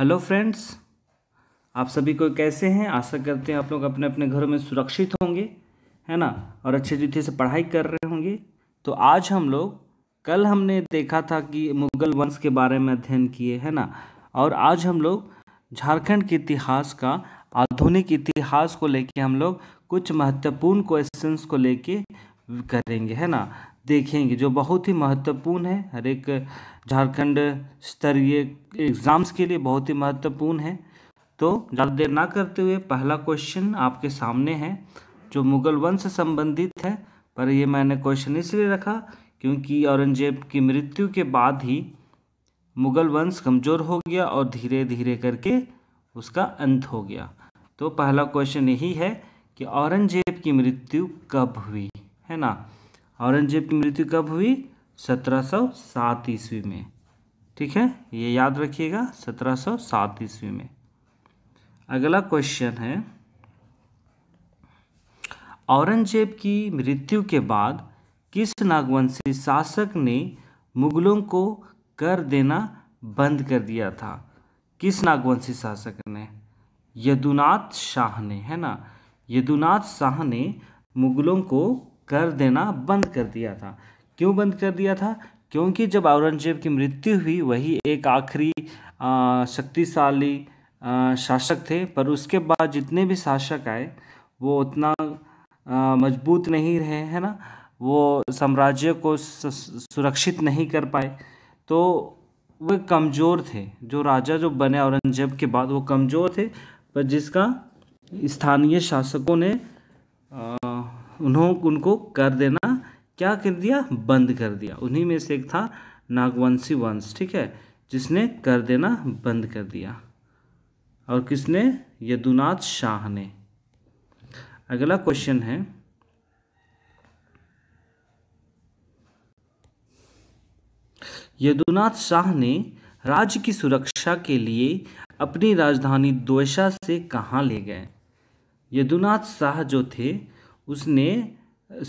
hello friends आप सभी को कैसे हैं आशा करते हैं आप लोग अपने अपने घरों में सुरक्षित होंगे है ना और अच्छे तरीके से पढ़ाई कर रहे होंगे तो आज हम लोग कल हमने देखा था कि मुगल वंश के बारे में अध्ययन किए है ना और आज हम लोग झारखंड के इतिहास का आधुनिक इतिहास को लेके हम लोग कुछ महत्वपूर्ण क्वेश्चंस को लेके करेंगे है ना देखेंगे जो बहुत ही महत्वपूर्ण है हर एक झारखंड स्तरीय एग्ज़ाम्स के लिए बहुत ही महत्वपूर्ण है तो ज़्यादा देर ना करते हुए पहला क्वेश्चन आपके सामने है जो मुगल वंश संबंधित है पर यह मैंने क्वेश्चन इसलिए रखा क्योंकि औरंगजेब की मृत्यु के बाद ही मुगल वंश कमज़ोर हो गया और धीरे धीरे करके उसका अंत हो गया तो पहला क्वेश्चन यही है कि औरंगजेब की मृत्यु कब हुई है ना औरंगजेब की मृत्यु कब हुई 1707 ईस्वी में ठीक है ये याद रखिएगा 1707 ईस्वी में अगला क्वेश्चन है औरंगजेब की मृत्यु के बाद किस नागवंशी शासक ने मुगलों को कर देना बंद कर दिया था किस नागवंशी शासक ने यदुनाथ शाह ने है ना यदुनाथ शाह ने मुगलों को कर देना बंद कर दिया था क्यों बंद कर दिया था क्योंकि जब औरंगजेब की मृत्यु हुई वही एक आखिरी शक्तिशाली शासक थे पर उसके बाद जितने भी शासक आए वो उतना मजबूत नहीं रहे है ना वो साम्राज्य को सुरक्षित नहीं कर पाए तो वे कमज़ोर थे जो राजा जो बने औरंगजेब के बाद वो कमज़ोर थे पर जिसका स्थानीय शासकों ने आ, उन्हों उनको कर देना क्या कर दिया बंद कर दिया उन्हीं में से एक था नागवंशी वंश ठीक है जिसने कर देना बंद कर दिया और किसने यदुनाथ शाह ने अगला क्वेश्चन है यदुनाथ शाह ने राज्य की सुरक्षा के लिए अपनी राजधानी द्वेशा से कहाँ ले गए यदुनाथ शाह जो थे उसने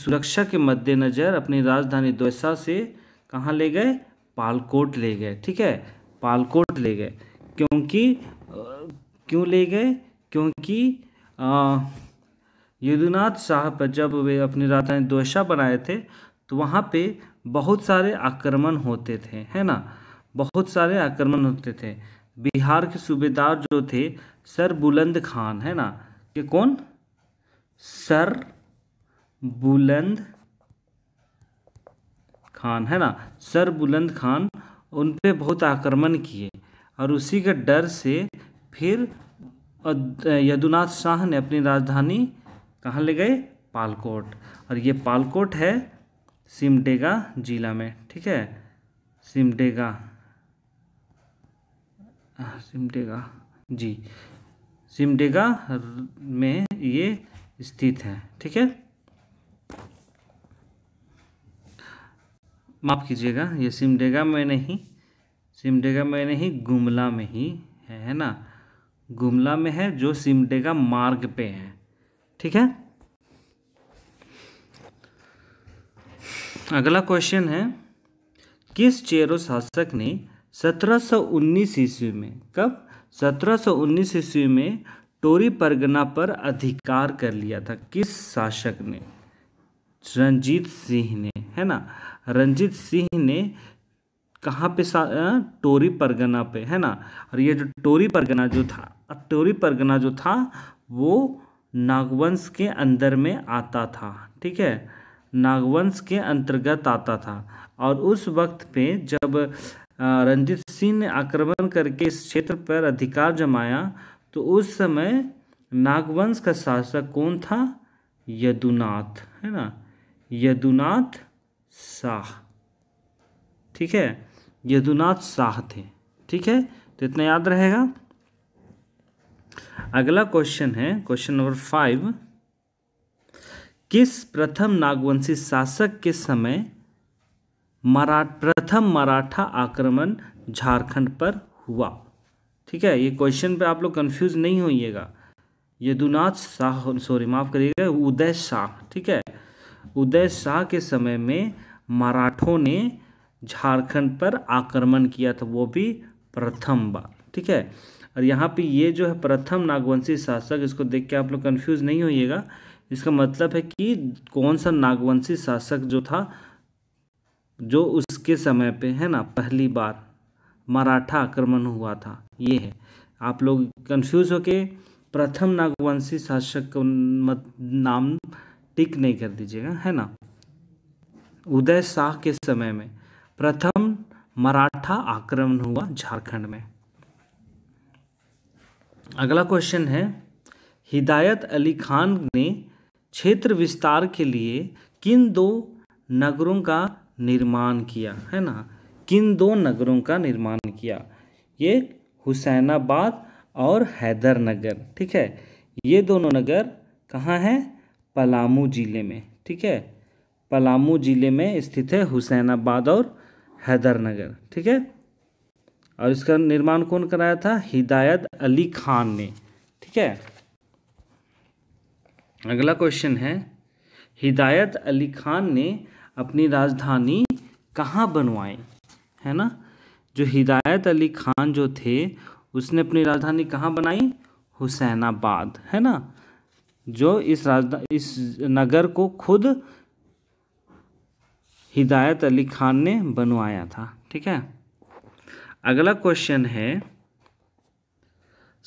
सुरक्षा के मद्देनज़र अपनी राजधानी द्वैसा से कहाँ ले गए पालकोट ले गए ठीक है पालकोट ले गए क्योंकि क्यों ले गए क्योंकि यदुनाथ साहब जब वे अपनी राजधानी दोसा बनाए थे तो वहाँ पे बहुत सारे आक्रमण होते थे है ना बहुत सारे आक्रमण होते थे बिहार के सूबेदार जो थे सर बुलंद खान है ना कि कौन सर बुलंद खान है ना सर बुलंद खान उन पर बहुत आक्रमण किए और उसी के डर से फिर यदुनाथ शाह ने अपनी राजधानी कहाँ ले गए पालकोट और ये पालकोट है सिमडेगा जिला में ठीक है सिमडेगा हाँ, सिमडेगा जी सिमडेगा में ये स्थित है ठीक है माफ़ कीजिएगा ये सिमडेगा में नहीं सिमडेगा में नहीं गुमला में ही है है ना गुमला में है जो सिमडेगा मार्ग पे है ठीक है अगला क्वेश्चन है किस चेरो शासक ने 1719 ईस्वी में कब 1719 ईस्वी में टोरी परगना पर अधिकार कर लिया था किस शासक ने रंजीत सिंह ने है ना रंजीत सिंह ने कहाँ पे टोरी परगना पे है ना और ये जो टोरी परगना जो था टोरी परगना जो था वो नागवंश के अंदर में आता था ठीक है नागवंश के अंतर्गत आता था और उस वक्त पे जब रंजीत सिंह ने आक्रमण करके इस क्षेत्र पर अधिकार जमाया तो उस समय नागवंश का शासक कौन था यदुनाथ है ना यदुनाथ शाह ठीक है यदुनाथ शाह थे ठीक है तो इतना याद रहेगा अगला क्वेश्चन है क्वेश्चन नंबर फाइव किस प्रथम नागवंशी शासक के समय मरा प्रथम मराठा आक्रमण झारखंड पर हुआ ठीक है ये क्वेश्चन पे आप लोग कंफ्यूज नहीं होइएगा यदुनाथ शाह सॉरी माफ करिएगा उदय शाह ठीक है उदय शाह के समय में मराठों ने झारखंड पर आक्रमण किया था वो भी प्रथम बार ठीक है और यहाँ पे ये जो है प्रथम नागवंशी शासक इसको देख के आप लोग कन्फ्यूज़ नहीं होइएगा इसका मतलब है कि कौन सा नागवंशी शासक जो था जो उसके समय पे है ना पहली बार मराठा आक्रमण हुआ था ये है आप लोग कंफ्यूज होके प्रथम नागवंशी शासक का नाम टिक नहीं कर दीजिएगा है ना उदय शाह के समय में प्रथम मराठा आक्रमण हुआ झारखंड में अगला क्वेश्चन है हिदायत अली खान ने क्षेत्र विस्तार के लिए किन दो नगरों का निर्माण किया है ना किन दो नगरों का निर्माण किया ये हुसैनाबाद और हैदर नगर ठीक है ये दोनों नगर कहाँ हैं पलामू ज़िले में ठीक है पलामू ज़िले में स्थित है हुसैनाबाद और हैदरनगर ठीक है और इसका निर्माण कौन कराया था हिदायत अली खान ने ठीक है अगला क्वेश्चन है हिदायत अली खान ने अपनी राजधानी कहाँ बनवाई है ना जो हिदायत अली खान जो थे उसने अपनी राजधानी कहाँ बनाई हुसैनाबाद है ना जो इस राजधा इस नगर को खुद हिदायत अली खान ने बनवाया था ठीक है अगला क्वेश्चन है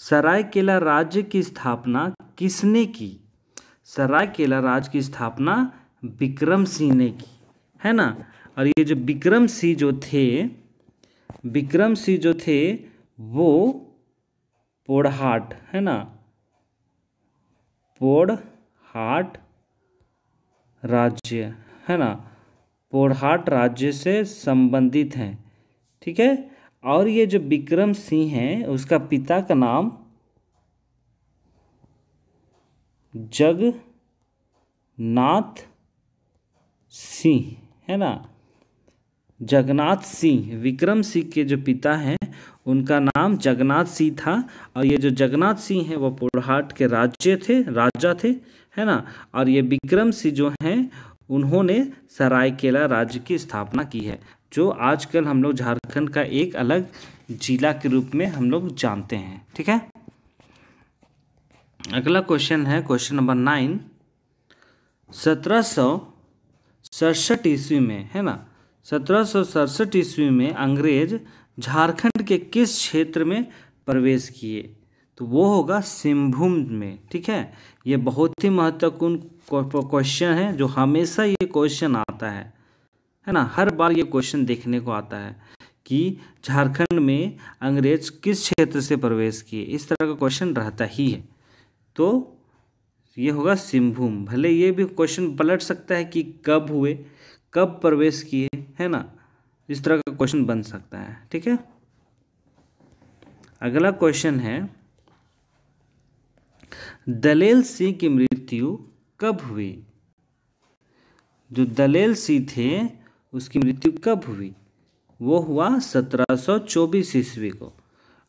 सराय किला राज्य की स्थापना किसने की सराय किला राज्य की स्थापना विक्रम सिंह ने की है ना और ये जो विक्रम सिंह जो थे विक्रम सिंह जो थे वो पोड़हाट है ना पोड़हाट राज्य है ना पोड़हाट राज्य से संबंधित हैं ठीक है और ये जो विक्रम सिंह हैं उसका पिता का नाम जगनाथ सिंह है ना जगन्नाथ सिंह विक्रम सिंह के जो पिता हैं उनका नाम जगन्नाथ सिंह था और ये जो जगन्नाथ सिंह हैं वो पोड़हाट के राज्य थे राजा थे है ना और ये विक्रम सिंह जो हैं उन्होंने सरायकेला राज्य की स्थापना की है जो आजकल हम लोग झारखंड का एक अलग जिला के रूप में हम लोग जानते हैं ठीक है अगला क्वेश्चन है क्वेश्चन नंबर नाइन सत्रह सौ सड़सठ ईस्वी में है ना सत्रह ईस्वी में अंग्रेज झारखंड के किस क्षेत्र में प्रवेश किए तो वो होगा सिंभूम में ठीक है ये बहुत ही महत्वपूर्ण क्वेश्चन है जो हमेशा ये क्वेश्चन आता है है ना हर बार ये क्वेश्चन देखने को आता है कि झारखंड में अंग्रेज किस क्षेत्र से प्रवेश किए इस तरह का क्वेश्चन रहता ही है तो ये होगा सिंभूम भले ये भी क्वेश्चन पलट सकता है कि कब हुए कब प्रवेश किए है ना इस तरह का क्वेश्चन बन सकता है ठीक है अगला क्वेश्चन है दलेल सिंह की मृत्यु कब हुई जो दलेल सिंह थे उसकी मृत्यु कब हुई वो हुआ 1724 ईस्वी को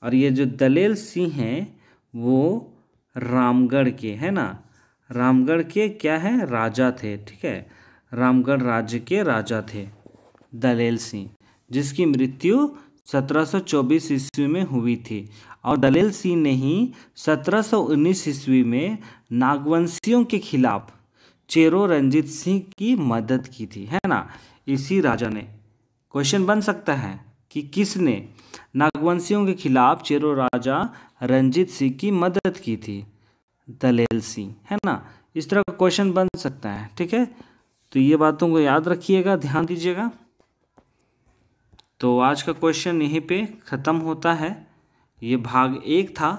और ये जो दलेल सिंह हैं वो रामगढ़ के है ना रामगढ़ के क्या है राजा थे ठीक है रामगढ़ राज्य के राजा थे दलेल सिंह जिसकी मृत्यु 1724 ईस्वी में हुई थी और दलेल सिंह ने ही 1719 ईस्वी में नागवंशियों के खिलाफ चेरो रंजीत सिंह की मदद की थी है ना इसी राजा ने क्वेश्चन बन सकता है कि किसने नागवंशियों के खिलाफ चेरो राजा रंजीत सिंह की मदद की थी दलेल सिंह है ना इस तरह का क्वेश्चन बन सकता है ठीक है तो ये बातों को याद रखिएगा ध्यान दीजिएगा तो आज का क्वेश्चन यहीं पे ख़त्म होता है ये भाग एक था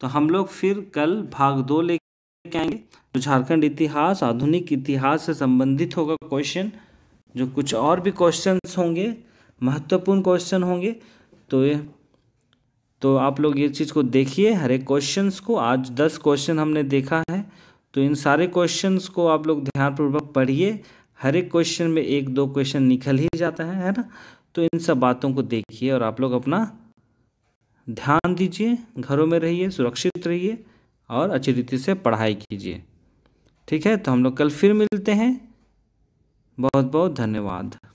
तो हम लोग फिर कल भाग दो लेके आएंगे जो झारखंड इतिहास आधुनिक इतिहास से संबंधित होगा क्वेश्चन जो कुछ और भी क्वेश्चन होंगे महत्वपूर्ण क्वेश्चन होंगे तो ये तो आप लोग ये चीज़ को देखिए हर एक क्वेश्चंस को आज दस क्वेश्चन हमने देखा है तो इन सारे क्वेश्चंस को आप लोग ध्यानपूर्वक पढ़िए हर एक क्वेश्चन में एक दो क्वेश्चन निकल ही जाता है है ना तो इन सब बातों को देखिए और आप लोग अपना ध्यान दीजिए घरों में रहिए सुरक्षित रहिए और अच्छी रीति से पढ़ाई कीजिए ठीक है तो हम लोग कल फिर मिलते हैं बहुत बहुत धन्यवाद